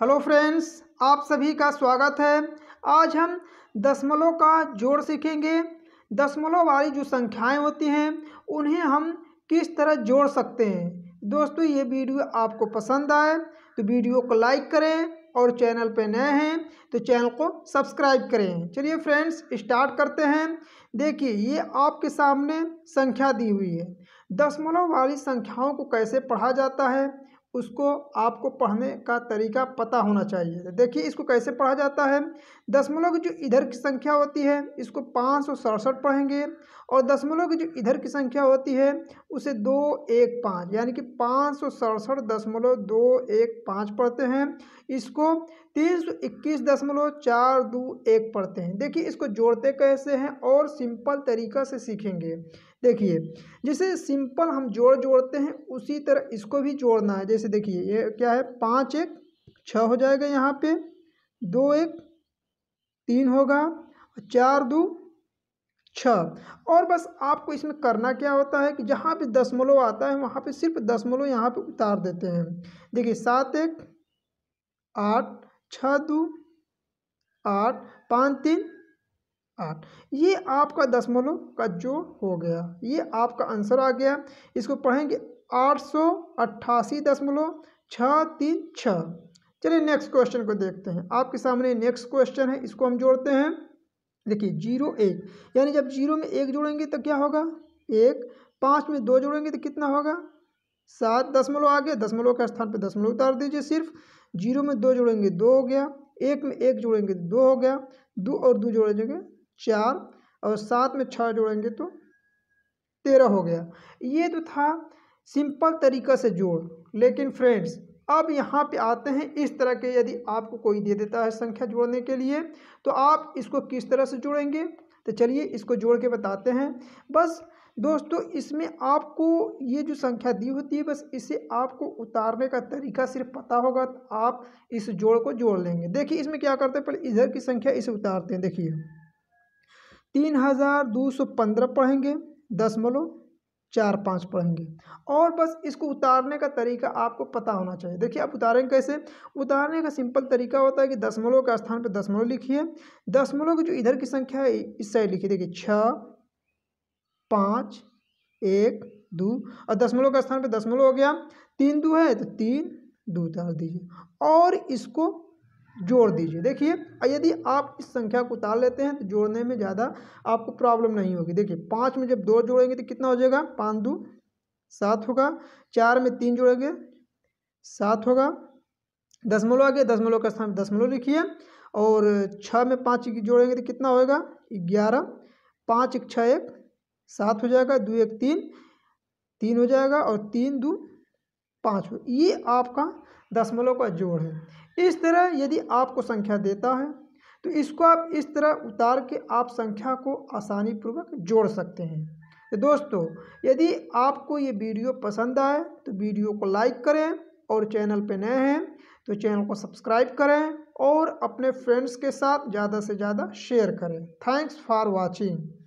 hello friends आप सभी का स्वागत है आज हम दशमलव का जोड़ सीखेंगे दशमलव वाली जो संख्याएं होती हैं उन्हें हम किस तरह जोड़ सकते हैं दोस्तों ये वीडियो आपको पसंद आए तो वीडियो को लाइक करें और चैनल पर नए हैं तो चैनल को सब्सक्राइब करें चलिए फ्रेंड्स स्टार्ट करते हैं देखिए ये आपके सामने संख्या दी हुई है दशमलव वाली संख्याओं को कैसे पढ़ा जाता है उसको आपको पढ़ने का तरीका पता होना चाहिए देखिए इसको कैसे पढ़ा जाता है दशमलव की जो इधर की संख्या होती है इसको पाँच सौ सड़सठ पढ़ेंगे और दशमलव की जो इधर की संख्या होती है उसे दो एक पाँच यानी कि पाँच सौ सड़सठ दशमलव दो एक पाँच पढ़ते हैं इसको तीन सौ इक्कीस दशमलव चार दो एक पढ़ते हैं देखिए इसको जोड़ते कैसे हैं और सिंपल तरीका से सीखेंगे देखिए जैसे सिंपल हम जोड़ जोड़ते हैं उसी तरह इसको भी जोड़ना है जैसे देखिए ये क्या है पाँच एक छः हो जाएगा यहाँ पे दो एक तीन होगा चार दो छः और बस आपको इसमें करना क्या होता है कि जहाँ पे दसमलव आता है वहाँ पे सिर्फ दसमलव यहाँ पे उतार देते हैं देखिए सात एक आठ छः दो आठ पाँच तीन आठ ये आपका दशमलव का जोड़ हो गया ये आपका आंसर आ गया इसको पढ़ेंगे आठ सौ अट्ठासी दशमलव छः तीन छः चलिए नेक्स्ट क्वेश्चन को देखते हैं आपके सामने नेक्स्ट क्वेश्चन है इसको हम जोड़ते हैं देखिए जीरो एक यानी जब जीरो में एक जोड़ेंगे तो क्या होगा एक पाँच में दो जोड़ेंगे तो कितना होगा सात दशमलव आ गया दशमलव के स्थान पर दशमलव उतार दीजिए सिर्फ जीरो में दो जोड़ेंगे दो हो गया एक में एक जोड़ेंगे तो दो हो गया दो और दो जोड़ेंगे चार और सात में छः जोड़ेंगे तो तेरह हो गया ये तो था सिंपल तरीक़ा से जोड़ लेकिन फ्रेंड्स अब यहाँ पे आते हैं इस तरह के यदि आपको कोई दे देता है संख्या जोड़ने के लिए तो आप इसको किस तरह से जोड़ेंगे तो चलिए इसको जोड़ के बताते हैं बस दोस्तों इसमें आपको ये जो संख्या दी होती है बस इसे आपको उतारने का तरीका सिर्फ पता होगा तो आप इस जोड़ को जोड़ लेंगे देखिए इसमें क्या करते हैं पहले इधर की संख्या इसे उतारते हैं देखिए तीन हज़ार दो सौ पंद्रह पढ़ेंगे दसमलव चार पाँच पढ़ेंगे और बस इसको उतारने का तरीका आपको पता होना चाहिए देखिए आप उतारेंगे कैसे उतारने का सिंपल तरीका होता है कि दसमलव के स्थान पर दसमलव लिखिए दसमलव की जो इधर की संख्या है इस साइड लिखिए देखिए छः पाँच एक दो और दसमलव के स्थान पर दसमलव हो गया तीन दो है तो तीन दो उतार दीजिए और इसको जोड़ दीजिए देखिए यदि आप इस संख्या को उतार लेते हैं तो जोड़ने में ज़्यादा आपको प्रॉब्लम नहीं होगी देखिए पाँच में जब दो जोड़ेंगे तो कितना हो जाएगा पाँच दो सात होगा चार में तीन जोड़ेंगे सात होगा दसमलव आ गया दसमलव का स्थान दसमलव लिखिए और छः में पाँच जोड़ेंगे तो कितना होएगा ग्यारह पाँच एक छः एक सात हो जाएगा दो एक तीन तीन हो जाएगा और तीन दो पाँच ये आपका दशमलव का जोड़ है इस तरह यदि आपको संख्या देता है तो इसको आप इस तरह उतार के आप संख्या को आसानी पूर्वक जोड़ सकते हैं तो दोस्तों यदि आपको ये वीडियो पसंद आए तो वीडियो को लाइक करें और चैनल पर नए हैं तो चैनल को सब्सक्राइब करें और अपने फ्रेंड्स के साथ ज़्यादा से ज़्यादा शेयर करें थैंक्स फॉर वॉचिंग